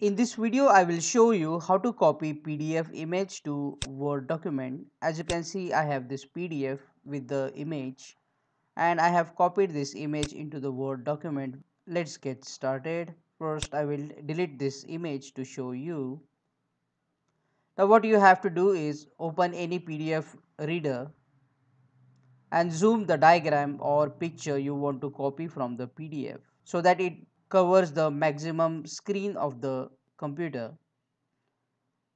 In this video I will show you how to copy PDF image to Word document. As you can see I have this PDF with the image and I have copied this image into the Word document. Let's get started. First I will delete this image to show you. Now what you have to do is open any PDF reader and zoom the diagram or picture you want to copy from the PDF so that it covers the maximum screen of the computer.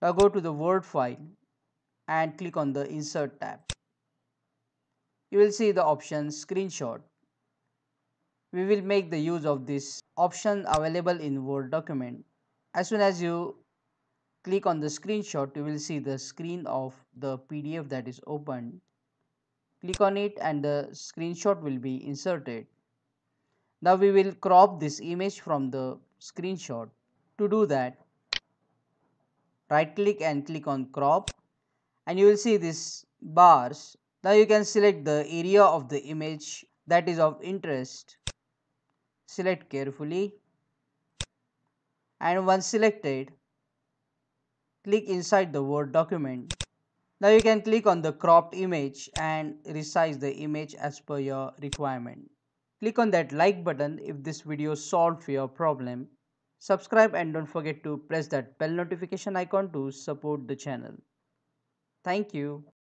Now go to the Word file and click on the Insert tab. You will see the option Screenshot. We will make the use of this option available in Word document. As soon as you click on the screenshot, you will see the screen of the PDF that is opened. Click on it and the screenshot will be inserted. Now we will crop this image from the screenshot. To do that, right click and click on crop and you will see this bars. Now you can select the area of the image that is of interest. Select carefully and once selected, click inside the Word document. Now you can click on the cropped image and resize the image as per your requirement. Click on that like button if this video solved your problem. Subscribe and don't forget to press that bell notification icon to support the channel. Thank you.